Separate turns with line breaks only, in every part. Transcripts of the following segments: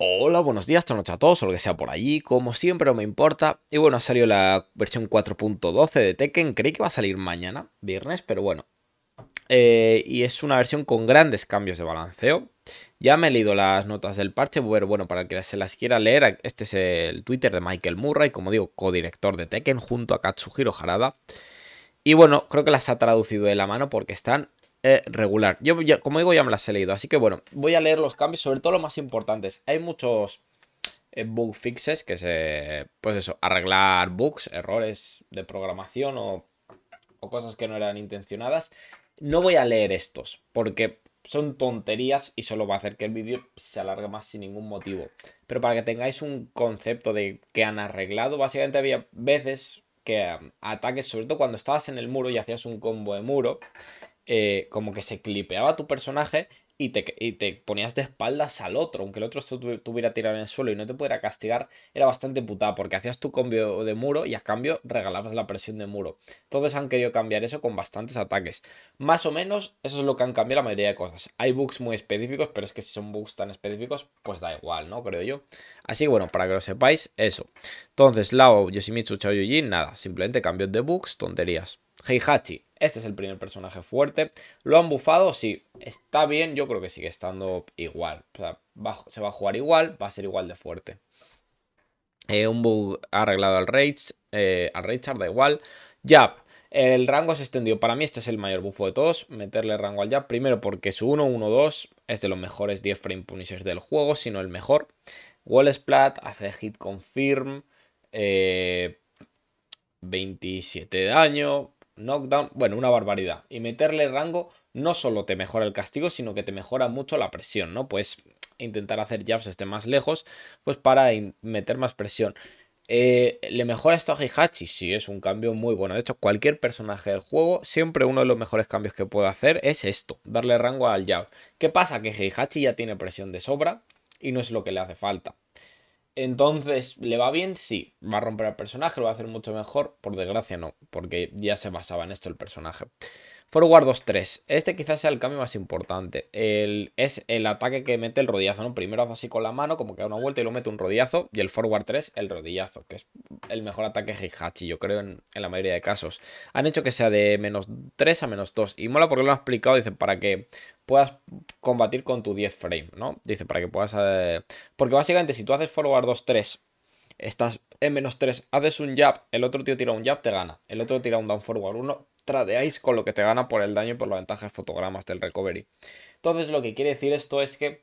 Hola, buenos días, esta noche a todos, o lo que sea por allí, como siempre no me importa. Y bueno, ha salido la versión 4.12 de Tekken, creí que va a salir mañana, viernes, pero bueno. Eh, y es una versión con grandes cambios de balanceo. Ya me he leído las notas del parche, pero bueno, para el que se las quiera leer, este es el Twitter de Michael Murray, como digo, codirector de Tekken, junto a Katsuhiro Harada. Y bueno, creo que las ha traducido de la mano porque están eh, regular. Yo, como digo, ya me las he leído. Así que bueno, voy a leer los cambios, sobre todo los más importantes. Hay muchos eh, bug fixes, que se. Pues eso, arreglar bugs, errores de programación o, o cosas que no eran intencionadas. No voy a leer estos, porque son tonterías y solo va a hacer que el vídeo se alargue más sin ningún motivo. Pero para que tengáis un concepto de que han arreglado, básicamente había veces que um, ataques, sobre todo cuando estabas en el muro y hacías un combo de muro, eh, como que se clipeaba tu personaje y te, te, ponías de espaldas al otro, aunque el otro estuviera tuviera tirado en el suelo y no te pudiera castigar, era bastante putada, porque hacías tu cambio de muro y a cambio regalabas la presión de muro. todos han querido cambiar eso con bastantes ataques. Más o menos, eso es lo que han cambiado la mayoría de cosas. Hay bugs muy específicos, pero es que si son bugs tan específicos, pues da igual, ¿no? Creo yo. Así que bueno, para que lo sepáis, eso. Entonces, Lao, Yoshimitsu, Chao Yujin, nada, simplemente cambios de bugs, tonterías. Heihachi, este es el primer personaje fuerte. ¿Lo han bufado? Sí. ¿Está bien? Yo creo que sigue estando igual. O sea, se va a jugar igual, va a ser igual de fuerte. Eh, un bug arreglado al Rage, eh, al Richard da igual. Jab, el rango se extendió. Para mí este es el mayor bufo de todos. Meterle rango al Jab. Primero porque su 1-1-2 es de los mejores 10 frame punishers del juego, sino el mejor. Wall Splat hace hit confirm. 27 eh, de daño knockdown, bueno, una barbaridad. Y meterle rango no solo te mejora el castigo, sino que te mejora mucho la presión, ¿no? Pues intentar hacer jabs esté más lejos, pues para meter más presión. Eh, ¿Le mejora esto a Heihachi? Sí, es un cambio muy bueno. De hecho, cualquier personaje del juego, siempre uno de los mejores cambios que puedo hacer es esto, darle rango al jab. ¿Qué pasa? Que Heihachi ya tiene presión de sobra y no es lo que le hace falta. Entonces, ¿le va bien? Sí. ¿Va a romper al personaje? ¿Lo va a hacer mucho mejor? Por desgracia, no. Porque ya se basaba en esto el personaje. Forward 2-3. Este quizás sea el cambio más importante. es el ataque que mete el rodillazo, ¿no? Primero hace así con la mano, como que da una vuelta y lo mete un rodillazo. Y el forward 3, el rodillazo, que es el mejor ataque Heihachi, yo creo, en, la mayoría de casos. Han hecho que sea de menos 3 a menos 2. Y mola porque lo han explicado, dice, para que puedas combatir con tu 10 frame, ¿no? Dice, para que puedas... Eh, porque básicamente si tú haces forward 2-3, estás en menos 3, haces un jab, el otro tío tira un jab, te gana. El otro tira un down forward 1, tradeáis con lo que te gana por el daño y por la ventaja de fotogramas del recovery. Entonces lo que quiere decir esto es que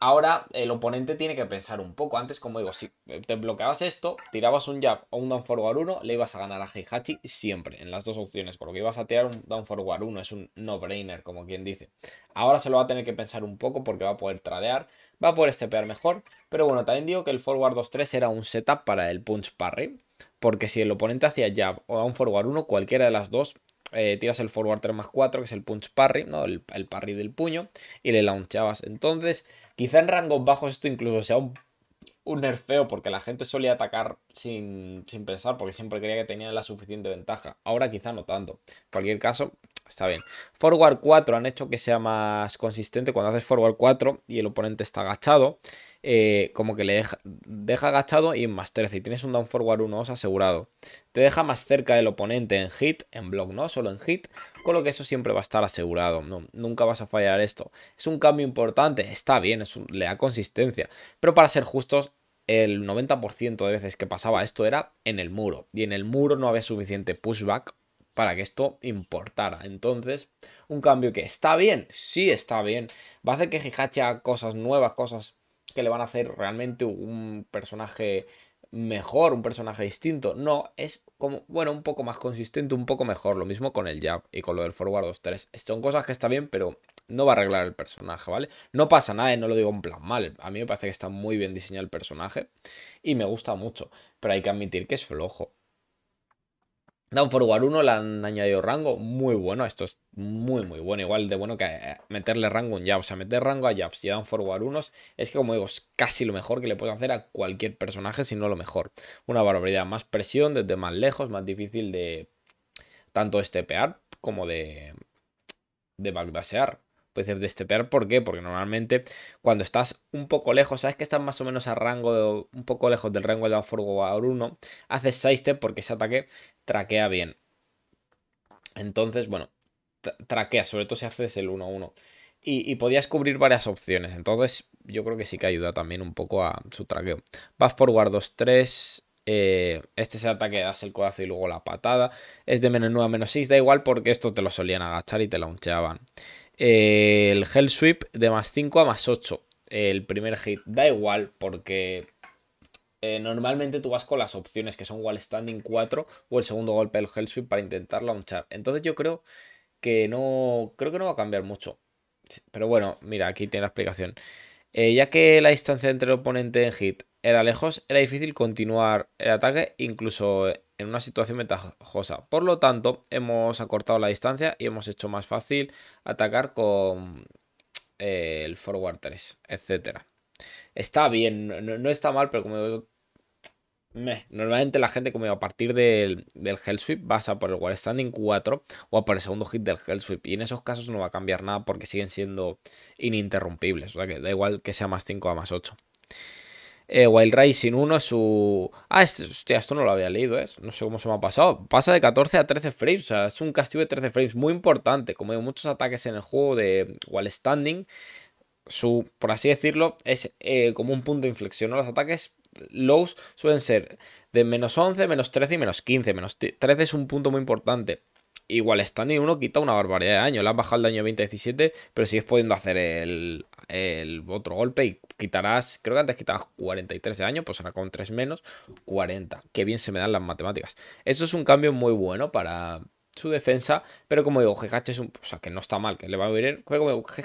ahora el oponente tiene que pensar un poco. Antes, como digo, si te bloqueabas esto, tirabas un jab o un down forward 1, le ibas a ganar a Heihachi siempre, en las dos opciones, porque lo que ibas a tirar un down forward 1, es un no-brainer, como quien dice. Ahora se lo va a tener que pensar un poco porque va a poder tradear, va a poder stepear mejor, pero bueno, también digo que el forward 2-3 era un setup para el punch parry, porque si el oponente hacía jab o down forward 1, cualquiera de las dos eh, tiras el forward 3 más 4, que es el punch parry, ¿no? El, parry del puño, y le launchabas. Entonces, quizá en rangos bajos esto incluso sea un, nerfeo, porque la gente solía atacar sin, sin pensar, porque siempre creía que tenía la suficiente ventaja. Ahora quizá no tanto. En cualquier caso, está bien. Forward 4 han hecho que sea más consistente. Cuando haces forward 4 y el oponente está agachado, eh, como que le deja, agachado y más 13. Y tienes un down forward 1 os asegurado. Te deja más cerca del oponente en hit, en block no, solo en hit. Con lo que eso siempre va a estar asegurado. nunca vas a fallar esto. Es un cambio importante, está bien, le da consistencia. Pero para ser justos, el 90% de veces que pasaba esto era en el muro. Y en el muro no había suficiente pushback para que esto importara. Entonces, un cambio que está bien, sí está bien, va a hacer que Hihachi haga cosas nuevas, cosas que le van a hacer realmente un personaje mejor, un personaje distinto. No, es como, bueno, un poco más consistente, un poco mejor. Lo mismo con el jab y con lo del forward 2-3. Son cosas que está bien, pero no va a arreglar el personaje, ¿vale? No pasa nada, no lo digo en plan mal. A mí me parece que está muy bien diseñado el personaje y me gusta mucho, pero hay que admitir que es flojo. Down Forward 1 le han añadido rango, muy bueno, esto es muy muy bueno, igual de bueno que eh, meterle rango un jabs, o meter rango a jabs y Down Forward 1 es que como digo, es casi lo mejor que le puedes hacer a cualquier personaje, si no lo mejor. Una barbaridad, más presión desde más lejos, más difícil de tanto estepear como de, de pues de estepear, ¿por qué? Porque normalmente cuando estás un poco lejos, sabes que estás más o menos a rango, un poco lejos del rango de la forward 1, haces 6-step porque ese ataque traquea bien. Entonces, bueno, traquea, sobre todo si haces el 1-1. Y, podías cubrir varias opciones, entonces yo creo que sí que ayuda también un poco a su traqueo. Buff forward 2-3, eh, este es el ataque, das el codazo y luego la patada. Es de menos 9 a menos 6, da igual porque esto te lo solían agachar y te launcheaban el Hell Sweep de más 5 a más 8. El primer hit. Da igual, porque eh, normalmente tú vas con las opciones que son wall standing 4 o el segundo golpe del Hell Sweep para intentar launchar. Entonces yo creo que no. Creo que no va a cambiar mucho. Pero bueno, mira, aquí tiene la explicación. Eh, ya que la distancia entre el oponente en hit era lejos, era difícil continuar el ataque, incluso en una situación metajosa, Por lo tanto, hemos acortado la distancia y hemos hecho más fácil atacar con eh, el forward 3, etc. Está bien, no, está mal, pero como Normalmente la gente como a partir del, del Hell Sweep pasa por el Wall Standing 4 o a por el segundo hit del Hell Sweep. Y en esos casos no va a cambiar nada porque siguen siendo ininterrumpibles. O sea que da igual que sea más 5 a más 8 eh, Wild Rising 1 es su... Ah, este, hostia, esto no lo había leído, ¿eh? no sé cómo se me ha pasado. Pasa de 14 a 13 frames, o sea, es un castigo de 13 frames muy importante. Como hay muchos ataques en el juego de Wall Standing, su, por así decirlo, es eh, como un punto de inflexión. Los ataques lows suelen ser de menos 11, menos 13 y menos 15. Menos 13 es un punto muy importante. Igual Standing 1 quita una barbaridad de daño. Le han bajado el daño a 20 17, pero sigues pudiendo hacer el, el otro golpe y quitarás, creo que antes quitabas 43 de daño, pues ahora con 3 menos, 40. que bien se me dan las matemáticas. Eso es un cambio muy bueno para su defensa, pero como digo, GH es un, o sea, que no está mal, que le va a venir,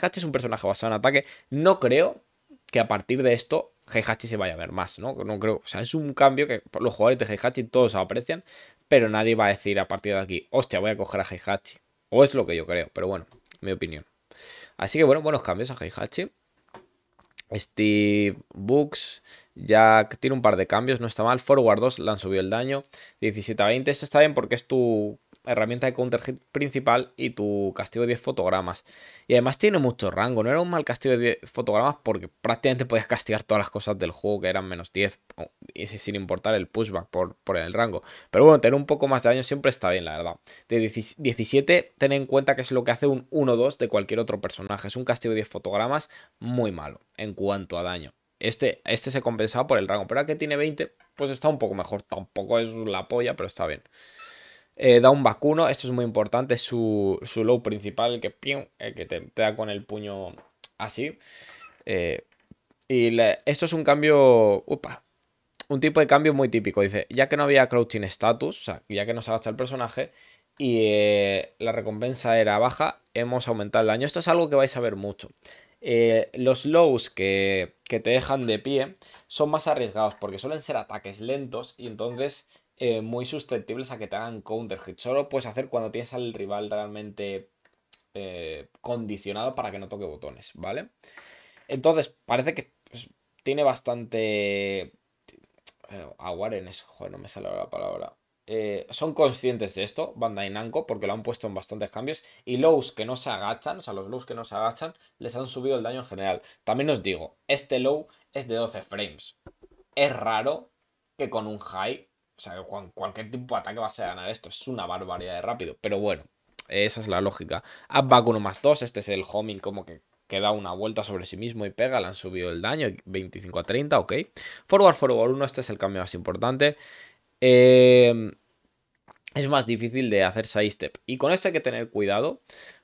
es un personaje basado en ataque, no creo que a partir de esto Heihachi se vaya a ver más, ¿no? No creo, o sea, es un cambio que los jugadores de Heihachi todos aprecian, pero nadie va a decir a partir de aquí, hostia, voy a coger a Heihachi, o es lo que yo creo, pero bueno, mi opinión. Así que bueno, buenos cambios a Heihachi. Steve Books ya tiene un par de cambios, no está mal. Forward 2 le han subido el daño 17 20. Esto está bien porque es tu herramienta de counter hit principal y tu castigo de 10 fotogramas. Y además tiene mucho rango, no era un mal castigo de 10 fotogramas porque prácticamente podías castigar todas las cosas del juego que eran menos 10, y sin importar el pushback por, el rango. Pero bueno, tener un poco más de daño siempre está bien, la verdad. De 17, ten en cuenta que es lo que hace un 1-2 de cualquier otro personaje, es un castigo de 10 fotogramas muy malo en cuanto a daño. Este, este se compensaba por el rango, pero ahora que tiene 20, pues está un poco mejor. Tampoco es la polla, pero está bien. Eh, da un vacuno, esto es muy importante, es su, su low principal, el que, que te, da con el puño así. Eh, y esto es un cambio, upa, un tipo de cambio muy típico. Dice, ya que no había crouching status, o sea, ya que no se agacha el personaje y eh, la recompensa era baja, hemos aumentado el daño. Esto es algo que vais a ver mucho. los lows que, que, te dejan de pie son más arriesgados porque suelen ser ataques lentos y entonces eh, muy susceptibles a que te hagan counter hit. Solo puedes hacer cuando tienes al rival realmente eh, condicionado para que no toque botones, ¿vale? Entonces, parece que pues, tiene bastante. Eh, awareness, joder, no me sale la palabra. son conscientes de esto, Bandai Namco, porque lo han puesto en bastantes cambios. Y lows que no se agachan, o sea, los lows que no se agachan, les han subido el daño en general. También os digo, este low es de 12 frames. Es raro que con un high o sea, cualquier tipo de ataque va a ganar esto. Es una barbaridad de rápido. Pero bueno, esa es la lógica. Upback 1 más 2. Este es el homing como que, da una vuelta sobre sí mismo y pega. Le han subido el daño. 25 a 30, ok. Forward, forward 1. Este es el cambio más importante. Em, es más difícil de hacer step Y con esto hay que tener cuidado.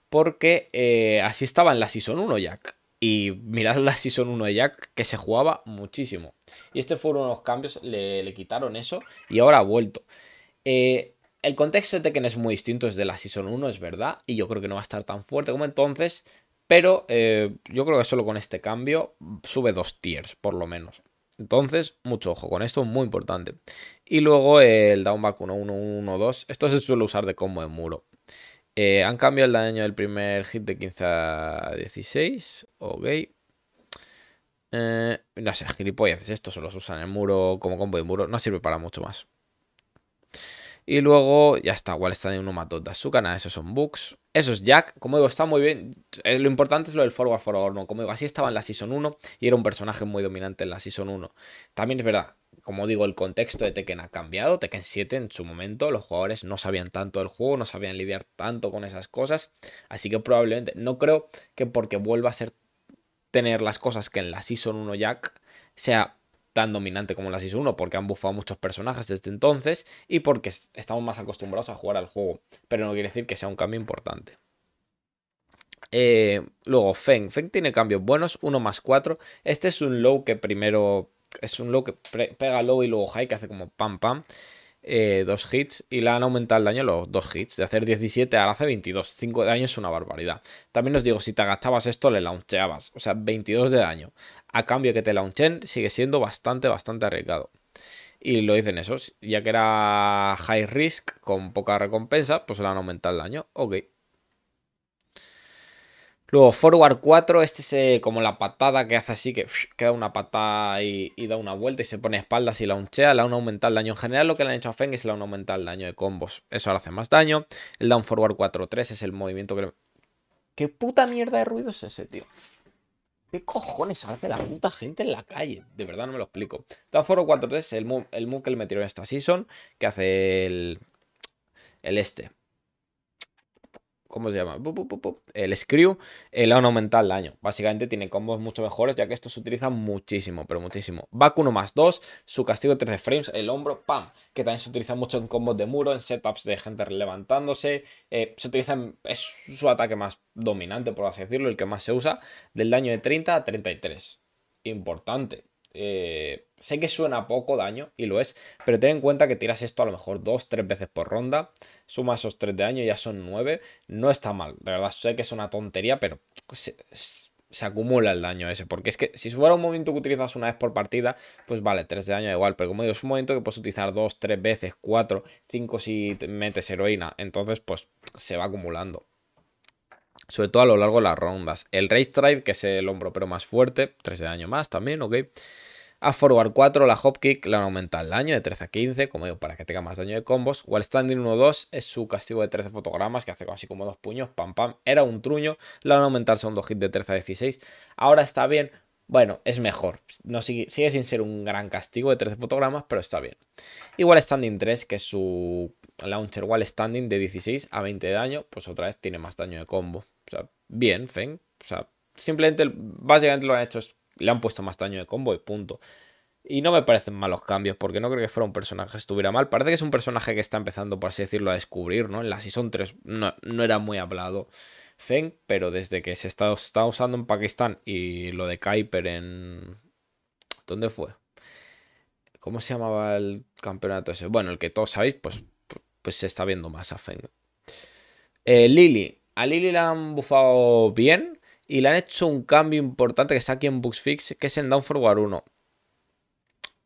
Porque eh, así estaba en la Season 1, Jack. Y mirad la Season 1 de Jack, que se jugaba muchísimo. Y este fueron los cambios, le, le, quitaron eso y ahora ha vuelto. Eh, el contexto de Tekken es muy distinto de la Season 1, es verdad, y yo creo que no va a estar tan fuerte como entonces, pero eh, yo creo que solo con este cambio sube dos tiers, por lo menos. Entonces, mucho ojo con esto, muy importante. Y luego el downback 1-1-1-2, esto se suele usar de combo de muro. Eh, ¿Han cambiado el daño del primer hit de 15 a 16? Ok. Eh, no sé, gilipollas. Estos solo se usan en el muro como combo de muro. No sirve para mucho más. Y luego, ya está, igual está en un matón de Nada, Esos son bugs. Eso es Jack. Como digo, está muy bien. Eh, lo importante es lo del forward forward, ¿no? Como digo, así estaba en la Season 1 y era un personaje muy dominante en la Season 1. También es verdad, como digo, el contexto de Tekken ha cambiado. Tekken 7 en su momento, los jugadores no sabían tanto del juego, no sabían lidiar tanto con esas cosas. Así que probablemente, no creo que porque vuelva a ser tener las cosas que en la Season 1 Jack sea tan dominante como en la Season 1, porque han bufado muchos personajes desde entonces y porque estamos más acostumbrados a jugar al juego. Pero no quiere decir que sea un cambio importante. Eh, luego, Feng. Feng tiene cambios buenos, 1 más 4. Este es un low que primero es un low que pega low y luego high, que hace como pam pam. Eh, dos hits y le han aumentado el daño los dos hits. De hacer 17 ahora hace 22. 5 de daño es una barbaridad. También os digo, si te agachabas esto, le launcheabas. O sea, 22 de daño. A cambio que te launchen, sigue siendo bastante, bastante arriesgado. Y lo dicen esos. Ya que era high risk con poca recompensa, pues le han aumentado el daño. Ok. Luego forward 4, este es como la patada que hace así, que, queda da una patada y, da una vuelta y se pone espaldas y la unchea, la da un aumenta el daño. En general lo que le han hecho a Feng es la un aumenta el daño de combos. Eso ahora hace más daño. El down forward 4-3 es el movimiento que... ¿Qué puta mierda de ruido es ese, tío? ¿Qué cojones hace la puta gente en la calle? De verdad no me lo explico. Down Forward 4-3 el move, el move que le metieron en esta season, que hace el, el este. ¿cómo se llama? El Screw El eh, le el daño. Básicamente tiene combos mucho mejores, ya que esto se utiliza muchísimo, pero muchísimo. Back 1 más 2, su castigo 13 frames, el hombro, ¡pam! Que también se utiliza mucho en combos de muro, en setups de gente levantándose. Eh, se utiliza, es su ataque más dominante, por así decirlo, el que más se usa, del daño de 30 a 33. Importante. Eh, sé que suena poco daño, y lo es, pero ten en cuenta que tiras esto a lo mejor dos, tres veces por ronda, Sumas esos tres de daño, ya son nueve, no está mal, de verdad sé que es una tontería, pero se, acumula el daño ese, porque es que si fuera un momento que utilizas una vez por partida, pues vale, tres de daño igual, pero como digo, es un momento que puedes utilizar dos, tres veces, cuatro, cinco si metes heroína, entonces pues se va acumulando sobre todo a lo largo de las rondas. El Race Drive, que es el hombro pero más fuerte, 3 de daño más también, ok. A Forward 4, la Hopkick, Kick le han aumentado el daño de 13 a 15, como digo, para que tenga más daño de combos. Wall Standing 1-2 es su castigo de 13 fotogramas, que hace así como dos puños, pam pam, era un truño, le han aumentado el segundo hit de 13 a 16. Ahora está bien, bueno, es mejor. No, sigue, sigue, sin ser un gran castigo de 13 fotogramas, pero está bien. Igual Standing 3, que es su launcher Wall Standing de 16 a 20 de daño, pues otra vez tiene más daño de combo. O sea, bien, Feng. O sea, simplemente, básicamente lo han hecho le han puesto más daño de combo y punto. Y no me parecen malos cambios, porque no creo que fuera un personaje que estuviera mal. Parece que es un personaje que está empezando, por así decirlo, a descubrir, ¿no? En la Season 3 no, era muy hablado Feng. pero desde que se está, está, usando en Pakistán y lo de Kuiper en... ¿Dónde fue? ¿Cómo se llamaba el campeonato ese? Bueno, el que todos sabéis, pues, pues se está viendo más a Feng. Eh, Lili a Lily la han bufado bien y le han hecho un cambio importante que está aquí en Fix, que es en Down Forward 1.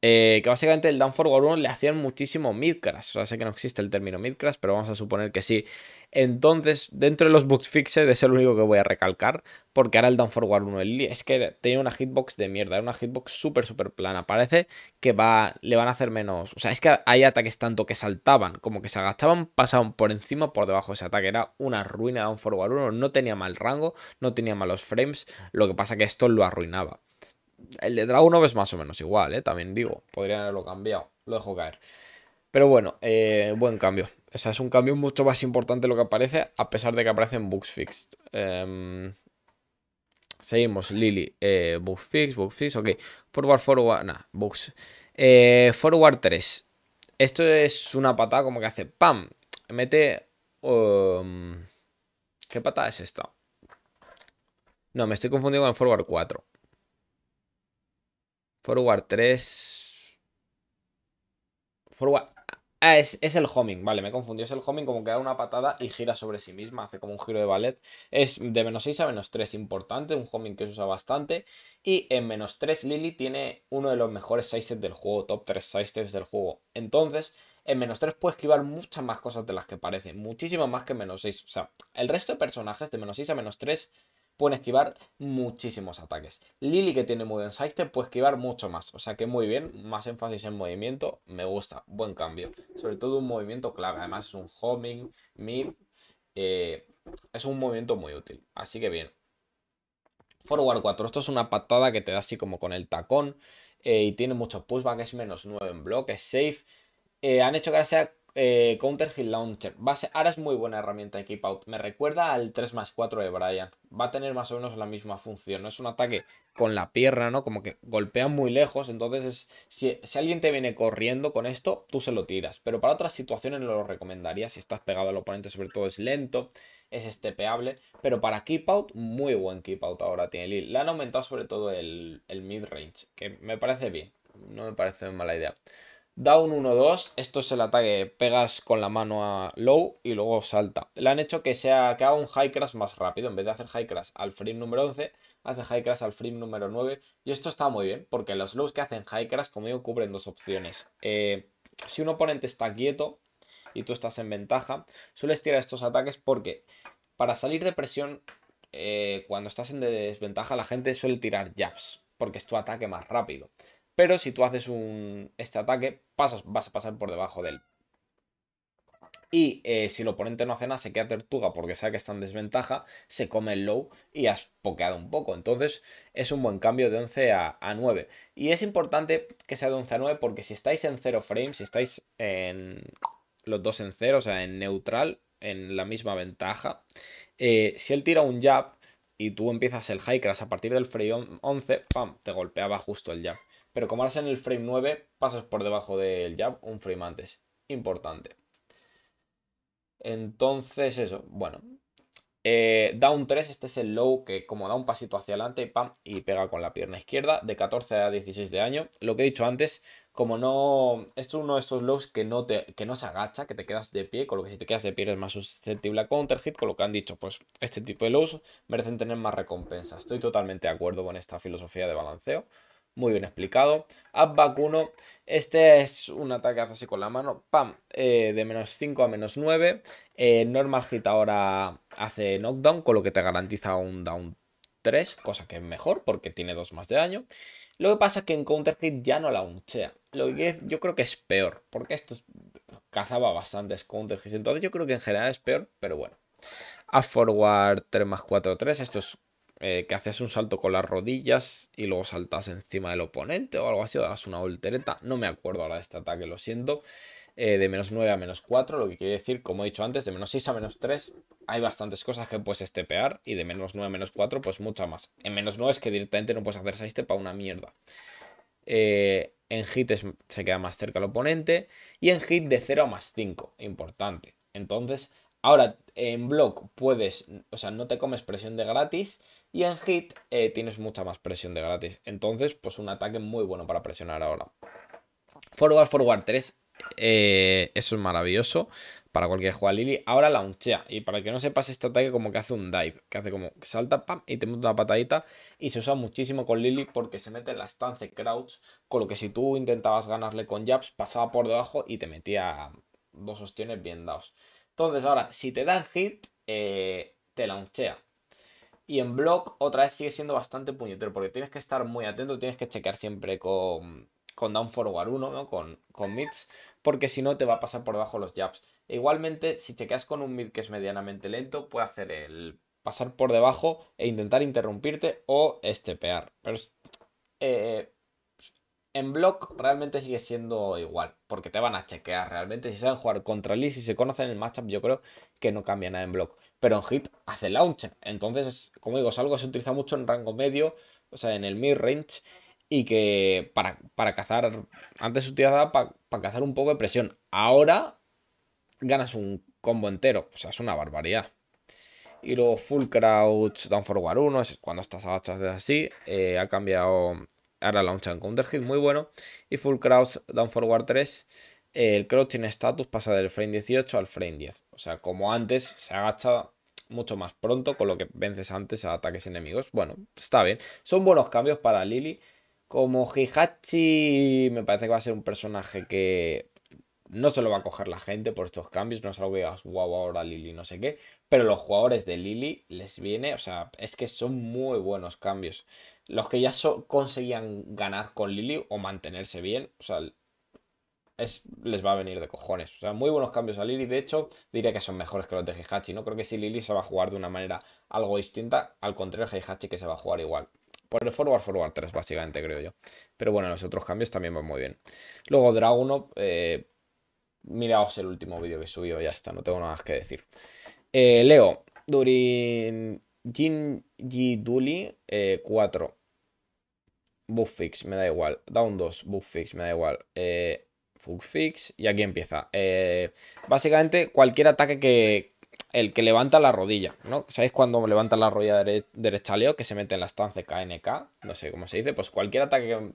Eh, que básicamente el Down War 1 le hacían muchísimo midcrash. O sea, sé que no existe el término midcrash, pero vamos a suponer que sí. Entonces, dentro de los bug fixes es el único que voy a recalcar, porque ahora el Down War 1 es que tenía una hitbox de mierda, era una hitbox súper, súper plana. Parece que va, le van a hacer menos. O sea, es que hay ataques tanto que saltaban como que se agachaban, pasaban por encima, por debajo de ese ataque. Era una ruina Down War 1, no tenía mal rango, no tenía malos frames, lo que pasa que esto lo arruinaba. El de Dragunov es más o menos igual, ¿eh? También digo, Podría haberlo cambiado. Lo dejo caer. Pero bueno, eh, buen cambio. O sea, es un cambio mucho más importante lo que aparece, a pesar de que aparecen bugs fixed. Em, seguimos, Lily. Eh, bugs fixed, bugs fixed, ok. Forward, forward, nah, bugs. Eh, forward 3. Esto es una patada como que hace ¡pam! Mete... Um, ¿Qué patada es esta? No, me estoy confundiendo con el forward 4. Forward 3. Forward. Ah, es, el homing, vale, me confundió. Es el homing como que da una patada y gira sobre sí misma, hace como un giro de ballet. Es de menos 6 a menos 3, importante, un homing que se usa bastante. Y en menos 3 Lily tiene uno de los mejores sets del juego, top 3 sets del juego. Entonces, en menos 3 puede esquivar muchas más cosas de las que parecen, muchísimo más que en menos 6. O sea, el resto de personajes de menos 6 a menos 3 pueden esquivar muchísimos ataques. Lily, que tiene Mudden Insight, puede esquivar mucho más. O sea que muy bien, más énfasis en movimiento, me gusta, buen cambio. Sobre todo un movimiento clave, además es un homing, mid, eh, es un movimiento muy útil. Así que bien.
Forward 4,
esto es una patada que te da así como con el tacón eh, y tiene muchos pushback, es menos 9 en bloque, es safe. Eh, han hecho que ahora sea eh, Counter Hill Launcher. ahora es muy buena herramienta de Keep Out. Me recuerda al 3 más 4 de Brian. Va a tener más o menos la misma función. No es un ataque con la pierna, ¿no? Como que golpea muy lejos. Entonces, si, alguien te viene corriendo con esto, tú se lo tiras. Pero para otras situaciones no lo recomendaría. Si estás pegado al oponente, sobre todo es lento, es estepeable. Pero para Keep Out, muy buen Keep Out ahora tiene el. Le han aumentado sobre todo el, el mid-range, que me parece bien. No me parece mala idea. Da un 1-2, esto es el ataque, pegas con la mano a low y luego salta. Le han hecho que, sea, que haga un high crash más rápido, en vez de hacer high crash al frame número 11, hace high crash al frame número 9. Y esto está muy bien, porque los lows que hacen high crash, como digo, cubren dos opciones. Eh, si un oponente está quieto y tú estás en ventaja, sueles tirar estos ataques porque para salir de presión, eh, cuando estás en desventaja, la gente suele tirar jabs, porque es tu ataque más rápido. Pero si tú haces un, este ataque, pasas, vas a pasar por debajo de él. Y eh, si el oponente no hace nada, se queda tortuga porque sabe que está en desventaja, se come el low y has pokeado un poco. Entonces es un buen cambio de 11 a, 9. Y es importante que sea de 11 a 9 porque si estáis en 0 frames, si estáis en los dos en 0, o sea, en neutral, en la misma ventaja, eh, si él tira un jab y tú empiezas el high crash a partir del frame 11, ¡pam!, te golpeaba justo el jab. Pero como ahora en el frame 9, pasas por debajo del jab un frame antes. Importante. Entonces, eso, bueno. Eh, down 3, este es el low que como da un pasito hacia adelante y y pega con la pierna izquierda, de 14 a 16 de año. Lo que he dicho antes, como no. Esto es uno de estos lows que no, te, que no se agacha, que te quedas de pie, con lo que si te quedas de pie eres más susceptible a counter hit, con lo que han dicho, pues este tipo de lows merecen tener más recompensa. Estoy totalmente de acuerdo con esta filosofía de balanceo muy bien explicado. Up 1, este es un ataque así con la mano, pam, eh, de menos 5 a menos 9. Eh, normal Hit ahora hace knockdown, con lo que te garantiza un down 3, cosa que es mejor porque tiene 2 más de daño. Lo que pasa es que en Counter Hit ya no la unchea, lo que yo creo que es peor, porque esto cazaba bastantes Counter Hits, entonces yo creo que en general es peor, pero bueno. A forward 3 más 4, 3, esto es eh, que haces un salto con las rodillas y luego saltas encima del oponente o algo así, o das una voltereta. No me acuerdo ahora de este ataque, lo siento. Eh, de menos 9 a menos 4, lo que quiere decir, como he dicho antes, de menos 6 a menos 3 hay bastantes cosas que puedes estepear y de menos 9 a menos 4 pues mucha más. En menos 9 es que directamente no puedes hacer 6 step una mierda. Eh, en hit se queda más cerca el oponente y en hit de 0 a más 5, importante. Entonces, ahora en block puedes, o sea, no te comes presión de gratis y en hit eh, tienes mucha más presión de gratis. Entonces, pues un ataque muy bueno para presionar ahora. Forward, forward 3. Eh, eso es maravilloso para cualquier jugador Lily. Ahora la unchea. Y para que no sepas, este ataque como que hace un dive. Que hace como que salta pam, y te mete una patadita. Y se usa muchísimo con Lily porque se mete en la estancia crouch. Con lo que si tú intentabas ganarle con jabs, pasaba por debajo y te metía dos ostiones bien dados. Entonces ahora, si te dan hit, eh, te te launchea. Y en block, otra vez sigue siendo bastante puñetero porque tienes que estar muy atento, tienes que chequear siempre con, con down forward 1, ¿no? con, con mids, porque si no te va a pasar por debajo los jabs. igualmente, si chequeas con un mid que es medianamente lento, puede hacer el pasar por debajo e intentar interrumpirte o estepear. Pero eh, en Block realmente sigue siendo igual, porque te van a chequear realmente. Si saben jugar contra Lee, si se conocen el matchup, yo creo que no cambia nada en Block. Pero en Hit hace launcher. Entonces, como digo, es algo que se utiliza mucho en rango medio, o sea, en el mid-range y que para, cazar, antes se utilizaba para, para, cazar un poco de presión, ahora ganas un combo entero, o sea, es una barbaridad. Y luego Full Crouch, Down war 1, es cuando estás a de así, eh, ha cambiado Ahora launchan Counter Hit muy bueno. Y Full Crouch Down Forward 3. El crouching status pasa del frame 18 al frame 10. O sea, como antes, se agacha mucho más pronto, con lo que vences antes a ataques enemigos. Bueno, está bien. Son buenos cambios para Lily. Como Hijachi me parece que va a ser un personaje que no se lo va a coger la gente por estos cambios, no es algo que digas, wow, ahora Lili, no sé qué, pero los jugadores de Lili les viene, o sea, es que son muy buenos cambios. Los que ya conseguían ganar con Lili o mantenerse bien, o sea, es, les va a venir de cojones. O sea, muy buenos cambios a Lili, de hecho, diría que son mejores que los de Heihachi, ¿no? Creo que si Lili se va a jugar de una manera algo distinta, al contrario, Heihachi que se va a jugar igual por el forward forward 3 básicamente creo yo. Pero bueno, los otros cambios también van muy bien. Luego Dragunov, eh, miraos el último vídeo que subió, ya está, no tengo nada más que decir. Eh, Leo, Durin Jin Duli 4. Buff fix me da igual. Down 2, fix me da igual. Eh, Fix. Y aquí empieza. Eh, básicamente, cualquier ataque que. El que levanta la rodilla, ¿no? ¿Sabéis cuando levanta la rodilla derecha Leo? Que se mete en la estancia KNK. No sé cómo se dice. Pues cualquier ataque que,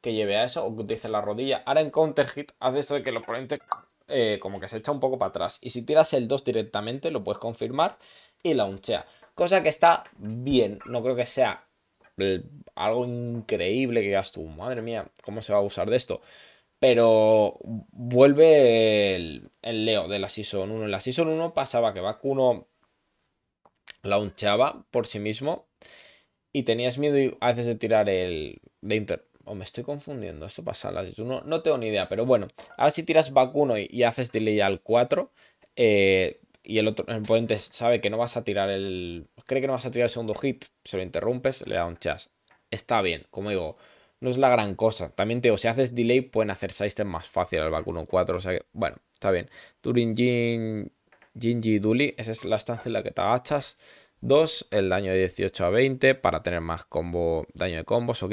que lleve a eso o que utilice la rodilla. Ahora en counter hit hace eso de que el oponente eh, como que se echa un poco para atrás. Y si tiras el 2 directamente, lo puedes confirmar y la unchea Cosa que está bien, no creo que sea eh, algo increíble que digas tú, madre mía, ¿cómo se va a usar de esto? Pero vuelve el, Leo de la Season 1. En la Season 1 pasaba que la uncheaba por sí mismo y tenías miedo a veces de tirar el de Inter o me estoy confundiendo, esto pasa a las No tengo ni idea, pero bueno. Ahora si tiras back 1 y, haces delay al 4, eh, y el otro sabe que no vas a tirar el. cree que no vas a tirar el segundo hit, se lo interrumpes, le da un chas. Está bien, como digo, no es la gran cosa. También te digo, si haces delay, pueden hacer sidestep más fácil al back 1-4. O sea que, bueno, está bien. Turing Jin. Jinji Duli, esa es la estancia en la que te agachas. 2, el daño de 18 a 20 para tener más combo, daño de combos, ok.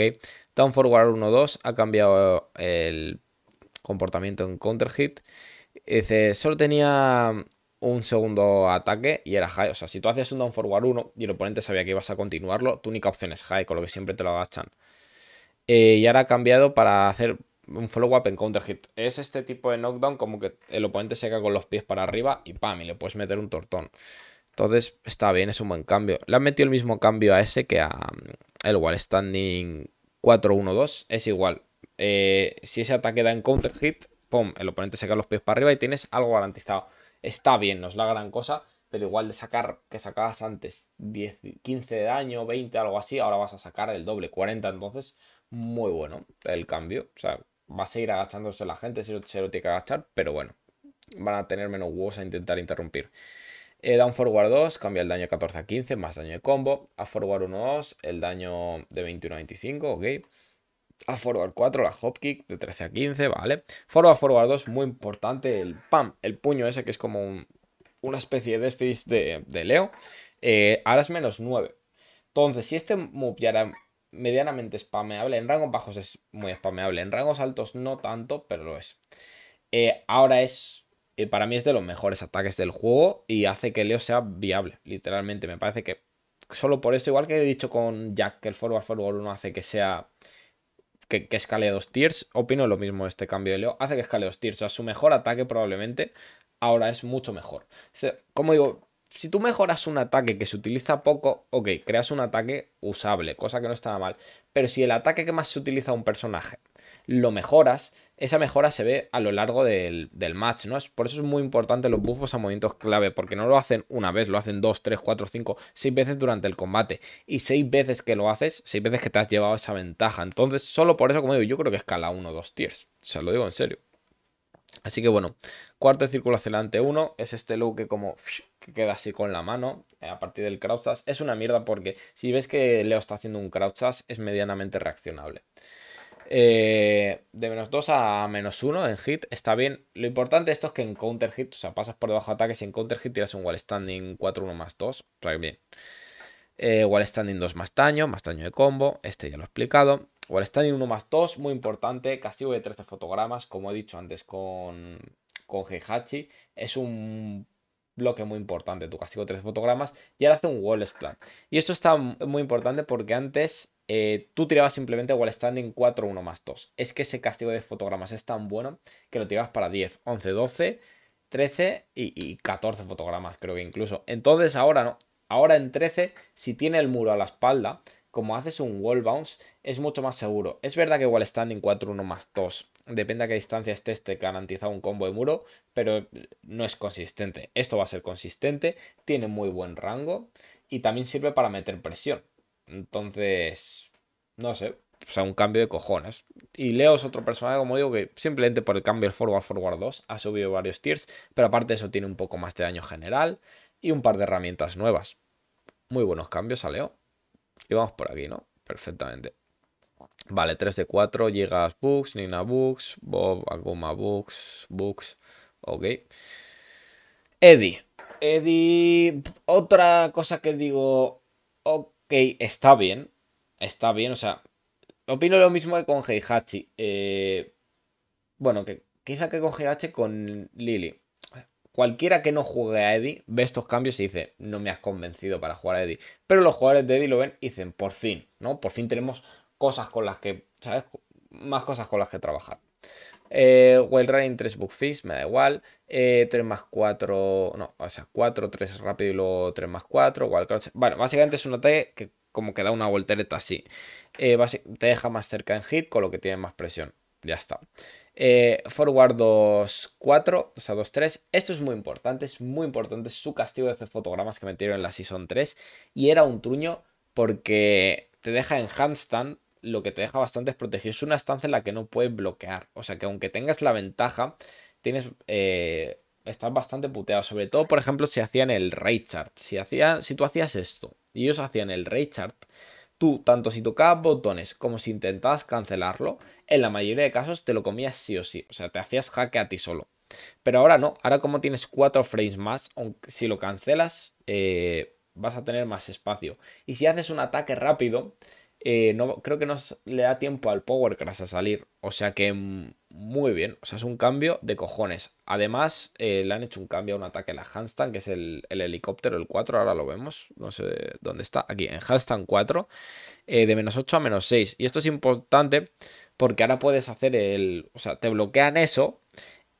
Down forward 1-2 ha cambiado el comportamiento en counter hit. solo tenía un segundo ataque y era high. O sea, si tú haces un down forward 1 y el oponente sabía que ibas a continuarlo, tu única opción es high, con lo que siempre te lo agachan. Eh, y ahora ha cambiado para hacer un follow-up en counter hit. Es este tipo de knockdown como que el oponente se cae con los pies para arriba y pam, y le puedes meter un tortón. Entonces está bien, es un buen cambio. Le han metido el mismo cambio a ese que a mm, el wall standing 4-1-2. Es igual. Eh, si ese ataque da en counter hit, pum, el oponente se saca los pies para arriba y tienes algo garantizado. Está bien, no es la gran cosa, pero igual de sacar que sacabas antes 10, 15 de daño, 20, algo así, ahora vas a sacar el doble, 40. Entonces, muy bueno el cambio. O sea, va a seguir agachándose la gente, si se lo tiene que agachar, pero bueno, van a tener menos huevos a intentar interrumpir. Eh, un forward 2, cambia el daño 14 a 15, más daño de combo. A forward 1 2, el daño de 21 a 25, ok. A forward 4, la hopkick de 13 a 15, vale. Forward forward 2, muy importante, el pam, el puño ese que es como una especie de space de, Leo. Eh, ahora es menos 9. Entonces, si este move ya era medianamente spameable, en rangos bajos es muy spameable, en rangos altos no tanto, pero lo es. Eh, ahora es eh, para mí es de los mejores ataques del juego y hace que Leo sea viable, literalmente. Me parece que solo por eso, igual que he dicho con Jack, que el forward forward 1 hace que sea. Que, escale dos tiers, opino lo mismo este cambio de Leo, hace que escale dos tiers, o sea, su mejor ataque probablemente ahora es mucho mejor. como digo, si tú mejoras un ataque que se utiliza poco, ok, creas un ataque usable, cosa que no está mal. Pero si el ataque que más se utiliza un personaje lo mejoras, esa mejora se ve a lo largo del, match, ¿no? por eso es muy importante los buffos a movimientos clave, porque no lo hacen una vez, lo hacen dos, tres, cuatro, cinco, seis veces durante el combate. Y seis veces que lo haces, seis veces que te has llevado esa ventaja. Entonces, solo por eso, como digo, yo creo que escala uno o 2 tiers. se lo digo en serio. Así que bueno, cuarto de círculo adelante uno es este look que como queda así con la mano eh, a partir del crouchas Es una mierda porque si ves que Leo está haciendo un crouchas es medianamente reaccionable. Eh, de menos 2 a menos 1 en hit está bien. Lo importante esto es que en counter hit, o sea, pasas por debajo de ataques y en counter hit tiras un wall standing 4-1 más 2. O sea, bien. Eh, wall standing 2 más daño, más daño de combo. Este ya lo he explicado. Wall standing 1 más 2, muy importante. Castigo de 13 fotogramas, como he dicho antes con, con Heihachi. Es un bloque muy importante, tu castigo 13 fotogramas, y ahora hace un wall splat. Y esto está muy importante porque antes eh, tú tirabas simplemente wall standing 4, 1 más 2. Es que ese castigo de fotogramas es tan bueno que lo tirabas para 10, 11, 12, 13 y, y 14 fotogramas, creo que incluso. Entonces ahora no, ahora en 13, si tiene el muro a la espalda, como haces un wall bounce, es mucho más seguro. Es verdad que wall standing 4, 1 más 2 depende a qué distancia estés, te garantiza un combo de muro, pero no es consistente. Esto va a ser consistente, tiene muy buen rango y también sirve para meter presión. Entonces, no sé, o sea, un cambio de cojones. Y Leo es otro personaje, como digo, que simplemente por el cambio del Forward Forward 2 ha subido varios tiers, pero aparte de eso tiene un poco más de daño general y un par de herramientas nuevas. Muy buenos cambios a Leo. Y vamos por aquí, ¿no? Perfectamente. Vale, 3 de 4, llegas Books, Nina Books, Bob, Aguma Books, Books, ok. Eddie. Eddie, otra cosa que digo, ok, está bien, está bien, o sea, opino lo mismo que con Heihachi. Eh, bueno, que quizá que con Heihachi, con Lily. Cualquiera que no juegue a Eddie ve estos cambios y dice, no me has convencido para jugar a Eddie. Pero los jugadores de Eddie lo ven y dicen, por fin, ¿no? Por fin tenemos cosas con las que, ¿sabes? Más cosas con las que trabajar. Eh, well Running 3 Bookfish, me da igual. 3 eh, más 4, no, o sea, 4, 3 rápido y luego 3 más 4. Bueno, básicamente es un ataque que como que da una voltereta así. Eh, te deja más cerca en hit, con lo que tiene más presión. Ya está. Eh, forward 2, 4, o sea, 2, 3. Esto es muy importante, es muy importante. Su castigo de fotogramas que metieron en la Season 3. Y era un truño porque te deja en handstand lo que te deja bastante es protegido. Es una estancia en la que no puedes bloquear. O sea que aunque tengas la ventaja, tienes. Eh, estás bastante puteado. Sobre todo, por ejemplo, si hacían el Raychart. Si, hacía, si tú hacías esto y ellos hacían el Raychart, tú, tanto si tocabas botones como si intentabas cancelarlo, en la mayoría de casos te lo comías sí o sí. O sea, te hacías jaque a ti solo. Pero ahora no, ahora como tienes 4 frames más, si lo cancelas, eh, vas a tener más espacio. Y si haces un ataque rápido, eh, no, creo que no le da tiempo al Power Crash a salir. O sea que muy bien. O sea, es un cambio de cojones. Además, eh, le han hecho un cambio a un ataque a la Handstand, que es el, helicóptero, el 4. Ahora lo vemos. No sé dónde está. Aquí, en Handstand 4. Eh, de menos 8 a menos 6. Y esto es importante porque ahora puedes hacer el. O sea, te bloquean eso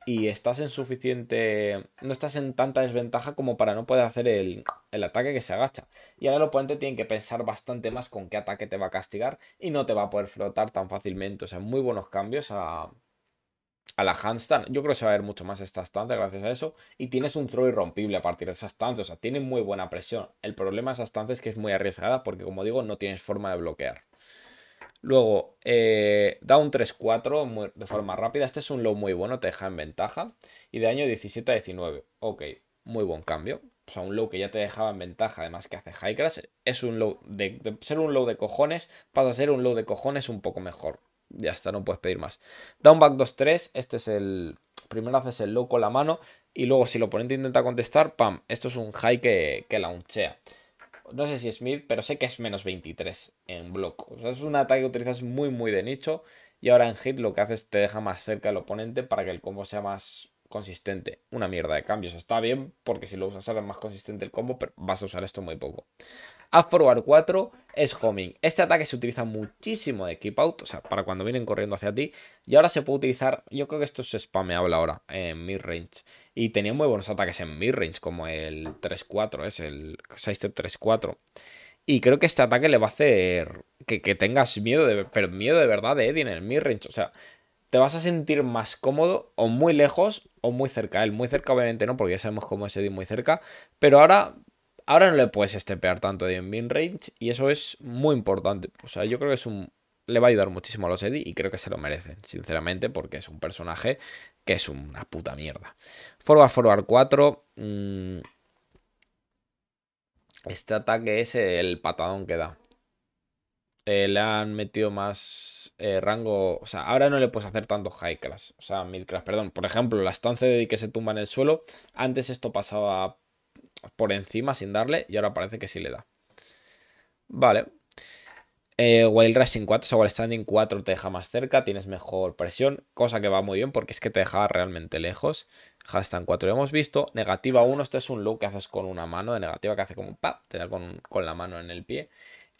y estás en suficiente. No estás en tanta desventaja como para no poder hacer el, el, ataque que se agacha. Y ahora el oponente tiene que pensar bastante más con qué ataque te va a castigar y no te va a poder flotar tan fácilmente. O sea, muy buenos cambios a, a la handstand. Yo creo que se va a ver mucho más esta estancia gracias a eso. Y tienes un throw irrompible a partir de esa estancia. O sea, tiene muy buena presión. El problema de esa estancia es que es muy arriesgada porque, como digo, no tienes forma de bloquear. Luego, down eh, da un 3-4 de forma rápida. Este es un low muy bueno, te deja en ventaja. Y de año 17 a 19. Ok, muy buen cambio. O sea, un low que ya te dejaba en ventaja, además que hace high crash. Es un low de, ser un low de cojones, pasa a ser un low de cojones un poco mejor. Ya está, no puedes pedir más. Down back 2-3. Este es el. Primero haces el low con la mano. Y luego, si el oponente intenta contestar, pam, esto es un high que, que launchea no sé si es mid, pero sé que es menos 23 en bloco. O sea, es un ataque que utilizas muy, muy de nicho. Y ahora en hit lo que haces te deja más cerca al oponente para que el combo sea más consistente. Una mierda de cambios. Está bien porque si lo usas ahora es más consistente el combo, pero vas a usar esto muy poco. for War 4 es homing. Este ataque se utiliza muchísimo de keep out, o sea, para cuando vienen corriendo hacia ti. Y ahora se puede utilizar, yo creo que esto es spameable ahora, en mid range. Y tenía muy buenos ataques en mid range, como el 3-4, es el 6 3-4. Y creo que este ataque le va a hacer que, tengas miedo, de, pero miedo de verdad de Eddie en el range O sea, te vas a sentir más cómodo o muy lejos o muy cerca. El muy cerca obviamente no, porque ya sabemos cómo es Eddie muy cerca, pero ahora, ahora no le puedes estepear tanto de en range y eso es muy importante. O sea, yo creo que es un, le va a ayudar muchísimo a los Eddie y creo que se lo merecen, sinceramente, porque es un personaje que es una puta mierda. Forward, forward 4... Mm, este ataque es el patadón que da. Eh, le han metido más eh, rango. O sea, ahora no le puedes hacer tanto high class. O sea, mid class, perdón. Por ejemplo, la estancia de que se tumba en el suelo. Antes esto pasaba por encima sin darle. Y ahora parece que sí le da. Vale. Eh, Wild Rushing 4, o sea, Wild Standing 4 te deja más cerca, tienes mejor presión, cosa que va muy bien porque es que te deja realmente lejos. Hashtag 4 lo hemos visto. Negativa 1, esto es un look que haces con una mano, de negativa que hace como pap, te da con, con la mano en el pie.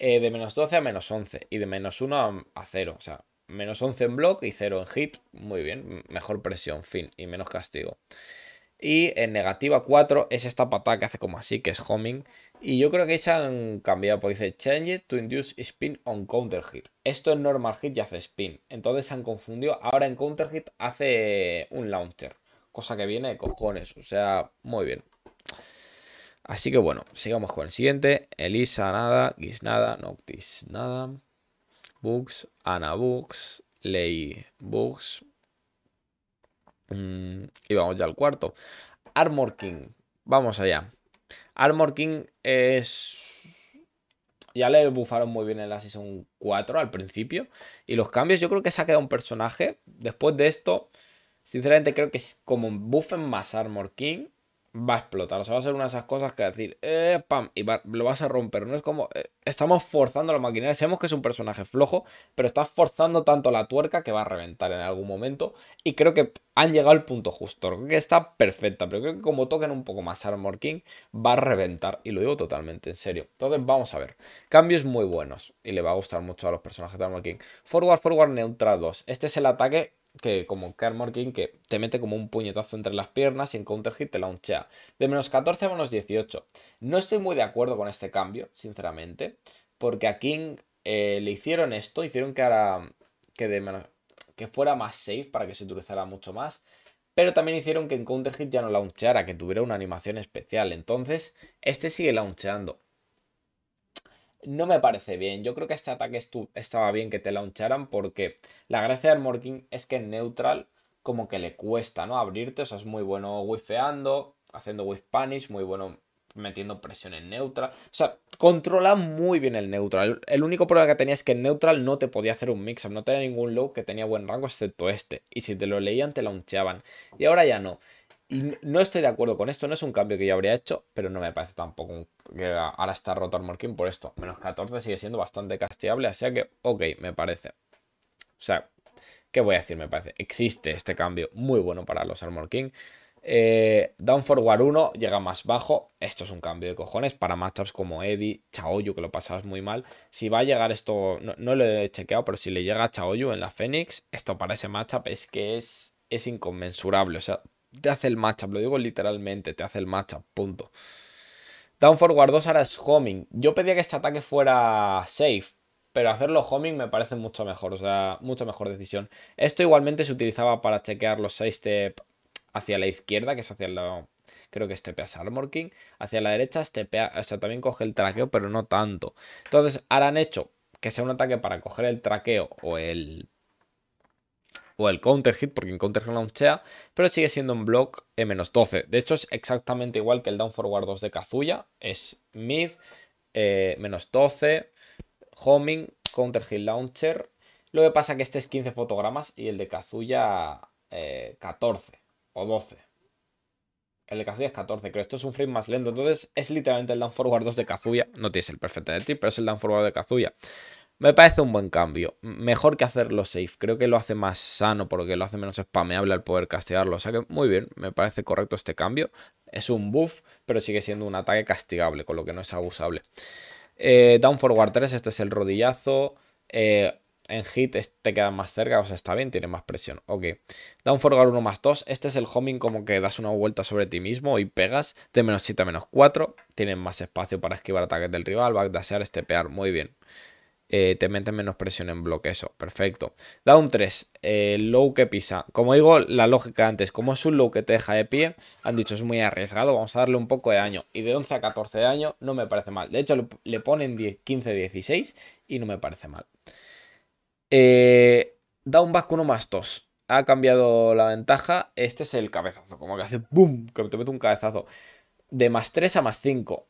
Eh, de menos 12 a menos 11 y de menos 1 a, 0. O sea, menos 11 en block y 0 en hit. Muy bien, mejor presión, fin, y menos castigo. Y en negativa 4 es esta patada que hace como así, que es homing. Y yo creo que se han cambiado, porque dice Change to induce spin on counter hit. Esto en normal hit ya hace spin. Entonces se han confundido. Ahora en counter hit hace un launcher. Cosa que viene de cojones. O sea, muy bien. Así que bueno, sigamos con el siguiente. Elisa nada, Giz nada, Noctis nada. Bugs, Ana Bugs, Ley Bugs. Mm, y vamos ya al cuarto. Armor King. Vamos allá. Armor King es... Ya le bufaron muy bien en la Season 4 al principio. Y los cambios, yo creo que se ha quedado un personaje. Después de esto, sinceramente creo que es como buffen más Armor King, va a explotar. O sea, va a ser una de esas cosas que decir, eh, pam, y lo vas a romper. No es como, eh, estamos forzando la maquinaria. Sabemos que es un personaje flojo, pero está forzando tanto la tuerca que va a reventar en algún momento. Y creo que han llegado al punto justo. Creo que está perfecta, pero creo que como toquen un poco más Armor King, va a reventar. Y lo digo totalmente en serio. Entonces, vamos a ver. Cambios muy buenos y le va a gustar mucho a los personajes de Armor King. Forward, forward, neutral 2. Este es el ataque que como Kermor King que te mete como un puñetazo entre las piernas y en counter hit te launchea. De menos 14 a menos 18. No estoy muy de acuerdo con este cambio, sinceramente, porque a King eh, le hicieron esto, hicieron que, ahora, que, de que fuera más safe para que se utilizara mucho más, pero también hicieron que en counter hit ya no launcheara, que tuviera una animación especial. Entonces, este sigue launcheando no me parece bien. Yo creo que este ataque estaba bien que te launcharan porque la gracia de Armor es que en neutral como que le cuesta, ¿no? Abrirte, o sea, es muy bueno whiffeando, haciendo whiff punish, muy bueno metiendo presión en neutral. O sea, controla muy bien el neutral. El único problema que tenía es que en neutral no te podía hacer un mix-up, no tenía ningún low que tenía buen rango excepto este. Y si te lo leían, te launchaban. Y ahora ya no. Y no estoy de acuerdo con esto, no es un cambio que yo habría hecho, pero no me parece tampoco que ahora está roto Armor King por esto. Menos 14 sigue siendo bastante castigable, así que, ok, me parece. O sea, ¿qué voy a decir? Me parece. Existe este cambio muy bueno para los Armor King. Eh, down forward 1 llega más bajo. Esto es un cambio de cojones para matchups como Eddie, Chaoyu, que lo pasabas muy mal. Si va a llegar esto, no, lo he chequeado, pero si le llega a Chaoyu en la Fénix, esto para ese matchup es que es inconmensurable. O sea, te hace el matchup, lo digo literalmente, te hace el matchup, punto. Down forward 2 ahora es homing. Yo pedía que este ataque fuera safe, pero hacerlo homing me parece mucho mejor, o sea, mucha mejor decisión. Esto igualmente se utilizaba para chequear los 6 step hacia la izquierda, que es hacia el lado, creo que hacia Armor King, hacia la derecha este o sea, también coge el traqueo, pero no tanto. Entonces, ahora han hecho que sea un ataque para coger el traqueo o el o el counter hit, porque en counter hit launchea, pero sigue siendo un block e menos 12 De hecho, es exactamente igual que el down forward 2 de Kazuya. Es mid, eh, menos 12, homing, counter hit launcher. Lo que pasa que este es 15 fotogramas y el de Kazuya 14 eh, o 12. El de Kazuya es 14, creo. Esto es un frame más lento. Entonces es literalmente el down forward 2 de Kazuya. No tienes el de ti pero es el down forward de Kazuya. Me parece un buen cambio. Mejor que hacerlo safe. Creo que lo hace más sano porque lo hace menos spameable al poder castigarlo. O sea que muy bien, me parece correcto este cambio. Es un buff, pero sigue siendo un ataque castigable, con lo que no es abusable. Eh, down forward 3, este es el rodillazo. Eh, en hit te queda más cerca, o sea, está bien, tiene más presión. Ok. Down forward 1 más 2. Este es el homing como que das una vuelta sobre ti mismo y pegas de menos 7 a menos 4. tienes más espacio para esquivar ataques del rival, este pear. Muy bien. Eh, te meten menos presión en bloque. Eso, perfecto. Down 3, el eh, low que pisa. Como digo, la lógica antes, como es un low que te deja de pie, han dicho es muy arriesgado, vamos a darle un poco de daño. Y de 11 a 14 de daño no me parece mal. De hecho, le ponen 10, 15, 16 y no me parece mal. Eh, down back 1 más 2. Ha cambiado la ventaja. Este es el cabezazo, como que hace boom, que te mete un cabezazo. De más 3 a más 5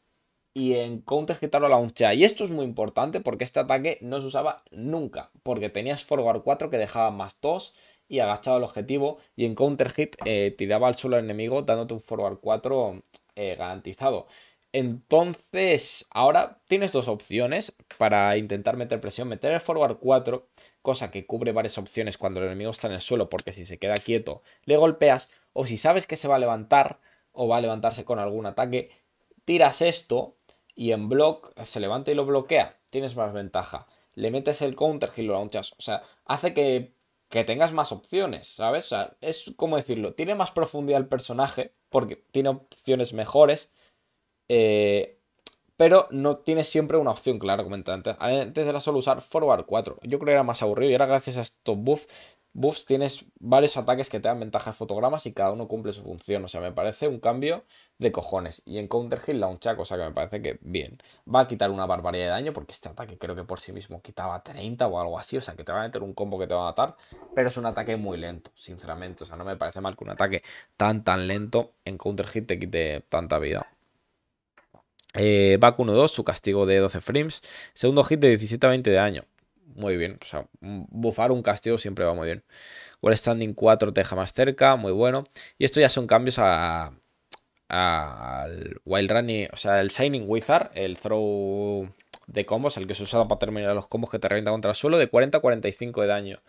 y en Counter a la unchea. Y esto es muy importante porque este ataque no se usaba nunca, porque tenías Forward 4 que dejaba más 2 y agachaba el objetivo, y en Counter Hit eh, tiraba al suelo al enemigo dándote un Forward 4 eh, garantizado. Entonces, ahora tienes dos opciones para intentar meter presión. Meter el forward 4, cosa que cubre varias opciones cuando el enemigo está en el suelo, porque si se queda quieto, le golpeas. O si sabes que se va a levantar o va a levantarse con algún ataque, tiras esto y en block se levanta y lo bloquea, tienes más ventaja. Le metes el counter y lo launchas. O sea, hace que, tengas más opciones, ¿sabes? O sea, es como decirlo, tiene más profundidad el personaje porque tiene opciones mejores. Eh, pero no tiene siempre una opción Claro, comentante. Antes era solo usar forward 4. Yo creo que era más aburrido y ahora gracias a estos buffs buffs tienes varios ataques que te dan ventaja de fotogramas y cada uno cumple su función. O sea, me parece un cambio de cojones. Y en Counter Hit la un chaco, o sea que me parece que bien. Va a quitar una barbaridad de daño porque este ataque creo que por sí mismo quitaba 30 o algo así. O sea que te va a meter un combo que te va a matar. Pero es un ataque muy lento, sinceramente. O sea, no me parece mal que un ataque tan tan lento en Counter Hit te quite tanta vida. Eh, back 1-2, su castigo de 12 frames. Segundo hit de 17 20 de daño muy bien. O sea, bufar un castigo siempre va muy bien. Wall Standing 4 te deja más cerca, muy bueno. Y esto ya son cambios a, al Wild Running, o sea, el Shining Wizard, el throw de combos, el que se usa para terminar los combos que te revienta contra el suelo, de 40 a 45 de daño.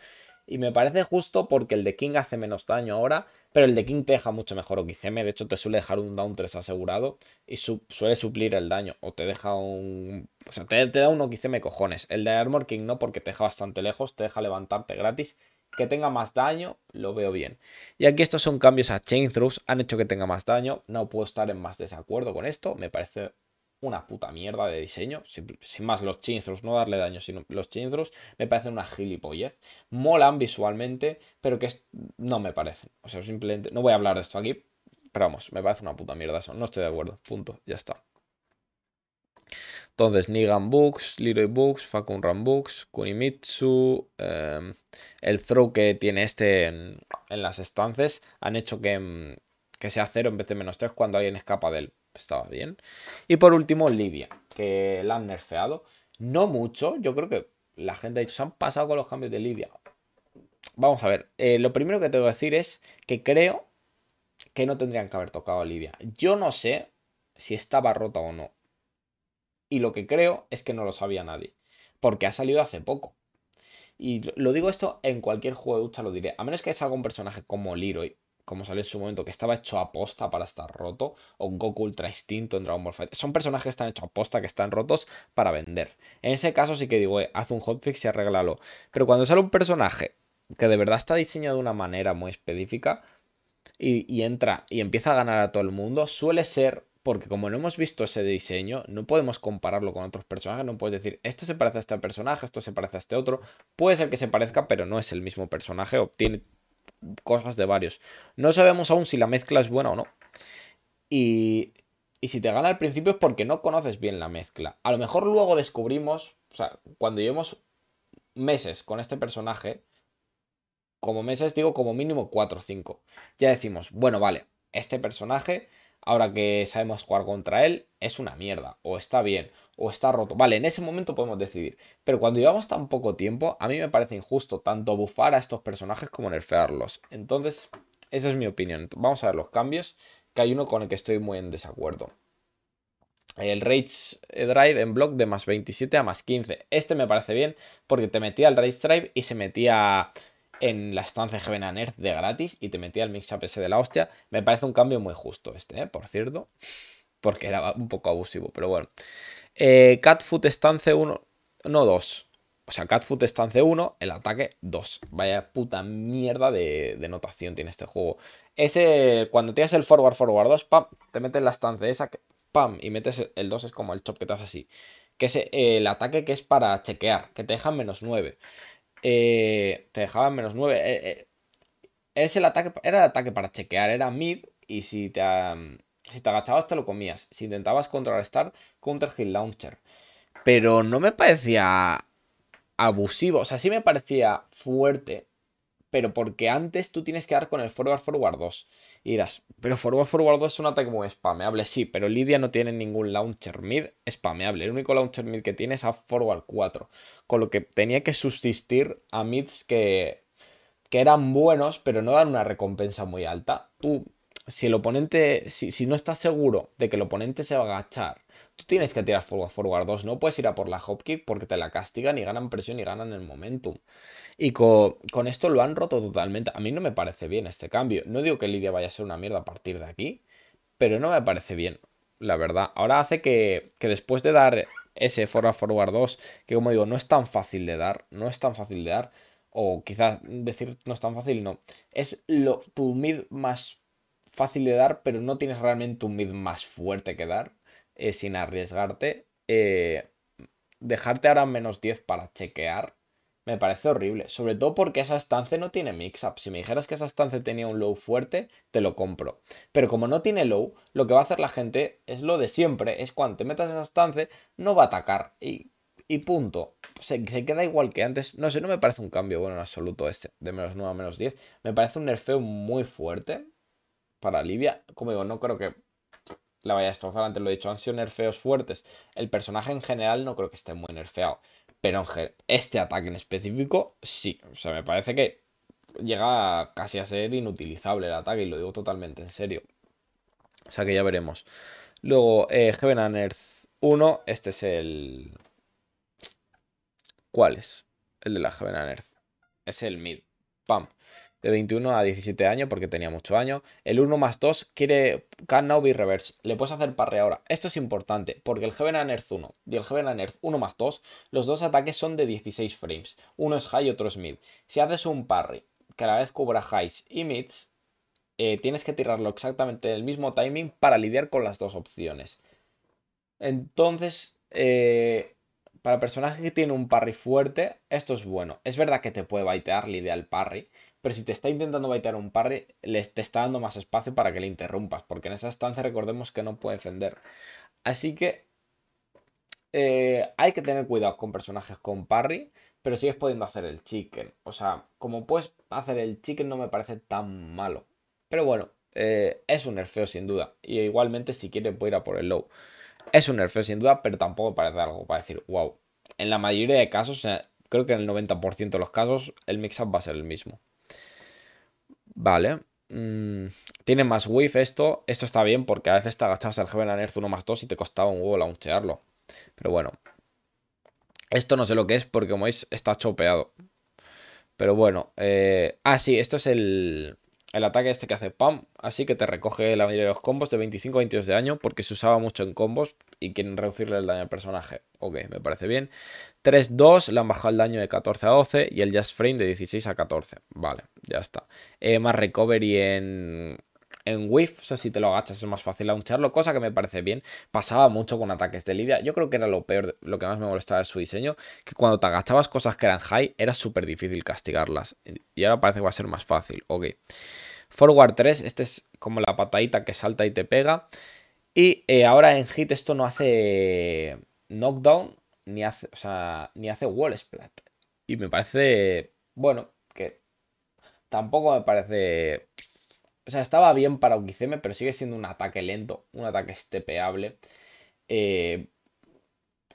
Y me parece justo porque el de King hace menos daño ahora, pero el de King te deja mucho mejor Okizeme. De hecho, te suele dejar un down 3 asegurado y suele suplir el daño. O te deja un. O sea, te, da un Okizeme cojones. El de Armor King no, porque te deja bastante lejos, te deja levantarte gratis. Que tenga más daño, lo veo bien. Y aquí estos son cambios a Chain thrust han hecho que tenga más daño. No puedo estar en más desacuerdo con esto, me parece una puta mierda de diseño. Sin, más, los chinzos, no darle daño, sino los chinzos me parecen una gilipollez. Molan visualmente, pero que no me parecen. O sea, simplemente no voy a hablar de esto aquí, pero vamos, me parece una puta mierda eso. No estoy de acuerdo. Punto. Ya está. Entonces, Nigan Books, Leroy Books, Fakunran Books, Kunimitsu, em, el throw que tiene este en, las estancias han hecho que, em, que sea cero en vez de menos 3 cuando alguien escapa de él. Pues, estaba bien. Y por último, Libia, que la han nerfeado. No mucho, yo creo que la gente ha dicho, se han pasado con los cambios de Libia. Vamos a ver, eh, lo primero que tengo que decir es que creo que no tendrían que haber tocado a Libia. Yo no sé si estaba rota o no. Y lo que creo es que no lo sabía nadie, porque ha salido hace poco. Y lo digo esto en cualquier juego de ducha lo diré. A menos que salga un personaje como Leroy, como salió en su momento, que estaba hecho a posta para estar roto, o un Goku Ultra Instinto en Dragon Ball Fighter. Son personajes que están hechos a posta, que están rotos para vender. En ese caso sí que digo, eh, haz un hotfix y arréglalo. Pero cuando sale un personaje que de verdad está diseñado de una manera muy específica y, y entra y empieza a ganar a todo el mundo, suele ser porque como no hemos visto ese diseño, no podemos compararlo con otros personajes, no puedes decir, esto se parece a este personaje, esto se parece a este otro, puede ser que se parezca, pero no es el mismo personaje, obtiene cosas de varios. No sabemos aún si la mezcla es buena o no. Y, y si te gana al principio es porque no conoces bien la mezcla. A lo mejor luego descubrimos, o sea, cuando llevemos meses con este personaje, como meses digo como mínimo 4 o 5, ya decimos, bueno, vale, este personaje, ahora que sabemos jugar contra él, es una mierda, o está bien, o está roto. Vale, en ese momento podemos decidir. Pero cuando llevamos tan poco tiempo, a mí me parece injusto tanto bufar a estos personajes como nerfearlos. Entonces, esa es mi opinión. Vamos a ver los cambios, que hay uno con el que estoy muy en desacuerdo. El Rage Drive en block de más 27 a más 15. Este me parece bien porque te metía el Rage Drive y se metía en la estancia Heaven Earth de gratis y te metía el mix-up ese de la hostia. Me parece un cambio muy justo este, ¿eh? por cierto. Porque era un poco abusivo, pero bueno. Eh, Catfoot Stance 1, no 2. O sea, Catfoot Stance 1, el ataque 2. Vaya puta mierda de, notación tiene este juego. Ese, cuando tienes el forward, forward 2, pam, te metes la estancia esa, pam, y metes el 2, es como el chop que te hace así. Que es eh, el ataque que es para chequear, que te dejan menos 9. Eh, te dejaban menos 9. Ese es el ataque, era el ataque para chequear, era mid. Y si te, si te agachabas te lo comías. Si intentabas contrarrestar, Counter Launcher. Pero no me parecía abusivo. O sea, sí me parecía fuerte. Pero porque antes tú tienes que dar con el Forward Forward 2. Y dirás, pero Forward Forward 2 es un ataque muy spameable. Sí, pero Lidia no tiene ningún launcher mid spameable. El único launcher mid que tiene es a Forward 4. Con lo que tenía que subsistir a mids que, que eran buenos, pero no dan una recompensa muy alta. Tú si el oponente, si, no estás seguro de que el oponente se va a agachar, tú tienes que tirar forward, forward 2, no puedes ir a por la hopkick porque te la castigan y ganan presión y ganan el momentum. Y con, con esto lo han roto totalmente. A mí no me parece bien este cambio. No digo que Lidia vaya a ser una mierda a partir de aquí, pero no me parece bien, la verdad. Ahora hace que, después de dar ese forward, forward 2, que como digo, no es tan fácil de dar, no es tan fácil de dar, o quizás decir no es tan fácil, no. Es lo, tu mid más fácil de dar, pero no tienes realmente un mid más fuerte que dar, eh, sin arriesgarte. Eh, dejarte ahora menos 10 para chequear me parece horrible. Sobre todo porque esa estancia no tiene mix-up. Si me dijeras que esa estancia tenía un low fuerte, te lo compro. Pero como no tiene low, lo que va a hacer la gente es lo de siempre. Es cuando te metas esa estancia, no va a atacar. Y, punto. Se, queda igual que antes. No sé, no me parece un cambio bueno en absoluto este. De menos 9 a menos 10. Me parece un nerfeo muy fuerte para Libia, como digo, no creo que la vaya a destrozar, antes lo he dicho, han sido nerfeos fuertes. El personaje en general no creo que esté muy nerfeado, pero este ataque en específico sí, o sea, me parece que llega casi a ser inutilizable el ataque, y lo digo totalmente en serio. O sea que ya veremos. Luego, eh, Heaven Earth 1, este es el... ¿Cuál es? El de la Heaven Earth. Es el mid. Pam de 21 a 17 años, porque tenía mucho año El 1 más 2 quiere can now be reverse. Le puedes hacer parry ahora. Esto es importante, porque el Heaven and Earth 1 y el Heaven and Earth 1 más 2, los dos ataques son de 16 frames. Uno es high, y otro es mid. Si haces un parry que a la vez cubra highs y mids, eh, tienes que tirarlo exactamente en el mismo timing para lidiar con las dos opciones. Entonces, eh, para personajes que tienen un parry fuerte, esto es bueno. Es verdad que te puede baitear, lidiar el parry, pero si te está intentando baitear un parry, le te está dando más espacio para que le interrumpas, porque en esa estancia recordemos que no puede defender. Así que eh, hay que tener cuidado con personajes con parry, pero sigues pudiendo hacer el chicken. O sea, como puedes hacer el chicken no me parece tan malo. Pero bueno, eh, es un nerfeo sin duda. Y igualmente si quiere puede ir a por el low. Es un nerfeo sin duda, pero tampoco parece algo para decir, wow. En la mayoría de casos, creo que en el 90% de los casos, el mix-up va a ser el mismo. Vale. Mm, tiene más whiff esto. Esto está bien porque a veces te agachabas al Heaven and Earth 1 más 2 y te costaba un huevo launchearlo. Pero bueno. Esto no sé lo que es porque como veis está chopeado. Pero bueno. Eh, ah, sí, esto es el, el ataque este que hace PAM. Así que te recoge la mayoría de los combos de 25 a 22 de daño porque se usaba mucho en combos y quieren reducirle el daño al personaje. Ok, me parece bien. 3-2, le han bajado el daño de 14 a 12 y el Jazz Frame de 16 a 14. Vale, ya está. Eh, más recovery en, en whiff, o sea, si te lo agachas es más fácil launcharlo, cosa que me parece bien. Pasaba mucho con ataques de Lidia. Yo creo que era lo peor, lo que más me molestaba de su diseño, que cuando te agachabas cosas que eran high, era súper difícil castigarlas. Y ahora parece que va a ser más fácil. Ok. Forward 3, este es como la patadita que salta y te pega. Y eh, ahora en Hit esto no hace knockdown ni hace, ni hace wall splat. Y me parece, bueno, que tampoco me parece... O sea, estaba bien para Ukizeme, pero sigue siendo un ataque lento, un ataque estepeable. Eh,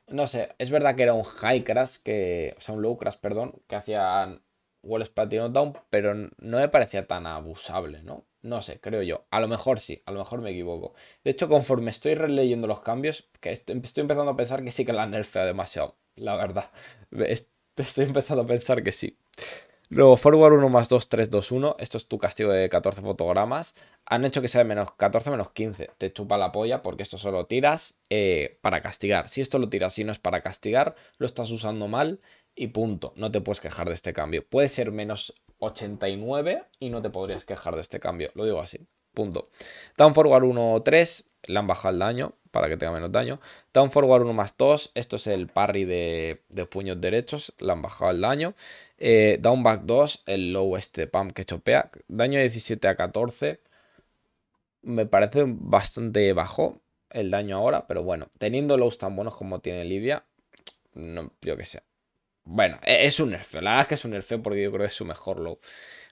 no sé, es verdad que era un high crash, que, o sea, un low crash, perdón, que hacían Walls platino down, pero no me parecía tan abusable, ¿no? No sé, creo yo. A lo mejor sí, a lo mejor me equivoco. De hecho, conforme estoy releyendo los cambios, que estoy, empezando a pensar que sí que la nerfea demasiado, la verdad. Estoy empezando a pensar que sí. Luego, forward 1 más 2, 3, 2, 1. Esto es tu castigo de 14 fotogramas. Han hecho que sea de menos 14, menos 15. Te chupa la polla porque esto solo tiras eh, para castigar. Si esto lo tiras si no es para castigar, lo estás usando mal y punto. No te puedes quejar de este cambio. Puede ser menos 89 y no te podrías quejar de este cambio. Lo digo así. Punto. Down forward 1, 3. Le han bajado el daño para que tenga menos daño. Down forward 1 más 2. Esto es el parry de, puños derechos. Le han bajado el daño. Eh, down back 2. El low este pump que chopea. Daño de 17 a 14. Me parece bastante bajo el daño ahora. Pero bueno, teniendo lows tan buenos como tiene Lidia. No, yo que sé. Bueno, e-, es un nerfeo. La verdad es que es un nerfeo porque yo creo que es su mejor low.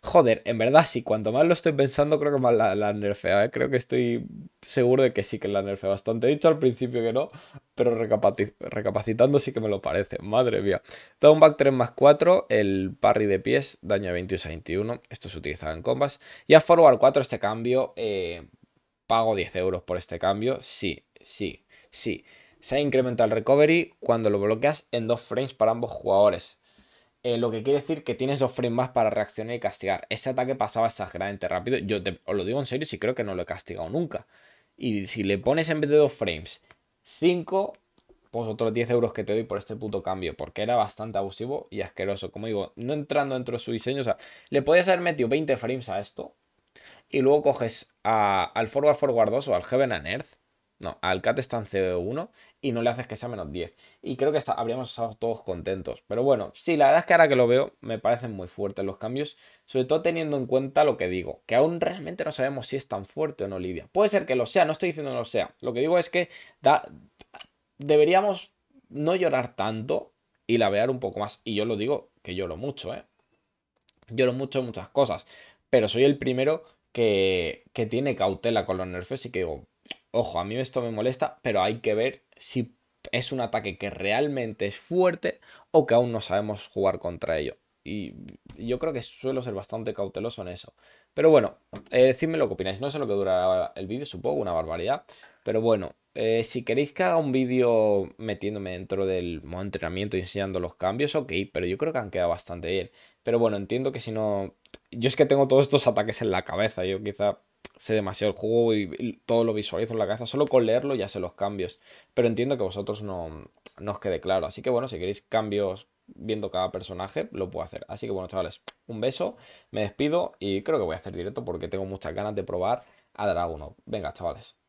Joder, en verdad sí, cuanto más lo estoy pensando, creo que más la, nerfea. ¿eh? Creo que estoy seguro de que sí que la nerfea bastante. He dicho al principio que no, pero recapacitando sí que me lo parece. Madre mía. Downback 3 más 4, el parry de pies, daño 22 a 21. Esto se utiliza en combas. Y a forward 4, este cambio, eh, pago 10 euros por este cambio. Sí, sí, sí se incrementa el recovery cuando lo bloqueas en dos frames para ambos jugadores. Eh, lo que quiere decir que tienes dos frames más para reaccionar y castigar. Este ataque pasaba exageradamente rápido. Yo te, lo digo en serio, si creo que no lo he castigado nunca. Y si le pones en vez de dos frames 5, pues otros 10 euros que te doy por este puto cambio, porque era bastante abusivo y asqueroso. Como digo, no entrando dentro de su diseño, o sea, le podías haber metido 20 frames a esto y luego coges al Forward Forward 2 o al Heaven and Earth, no, al Cat Stance 1 y no le haces que sea menos 10. Y creo que habríamos estado todos contentos. Pero bueno, sí, la verdad es que ahora que lo veo, me parecen muy fuertes los cambios, sobre todo teniendo en cuenta lo que digo, que aún realmente no sabemos si es tan fuerte o no Lidia. Puede ser que lo sea, no estoy diciendo que lo sea. Lo que digo es que deberíamos no llorar tanto y lavear un poco más. Y yo lo digo, que lloro mucho, ¿eh? Lloro mucho en muchas cosas, pero soy el primero que, que tiene cautela con los nerfes y que digo, ojo, a mí esto me molesta, pero hay que ver si es un ataque que realmente es fuerte o que aún no sabemos jugar contra ello. Y yo creo que suelo ser bastante cauteloso en eso. Pero bueno, eh, decidme lo que opináis. No sé lo que durará el vídeo, supongo, una barbaridad. Pero bueno, eh, si queréis que haga un vídeo metiéndome dentro del modo entrenamiento y enseñando los cambios, ok, pero yo creo que han quedado bastante bien. Pero bueno, entiendo que si no... Yo es que tengo todos estos ataques en la cabeza, yo quizá sé demasiado el juego y todo lo visualizo en la cabeza. Solo con leerlo ya sé los cambios. Pero entiendo que vosotros no, no os quede claro. Así que bueno, si queréis cambios viendo cada personaje, lo puedo hacer. Así que bueno, chavales, un beso, me despido y creo que voy a hacer directo porque tengo muchas ganas de probar a Dragunov. Venga, chavales.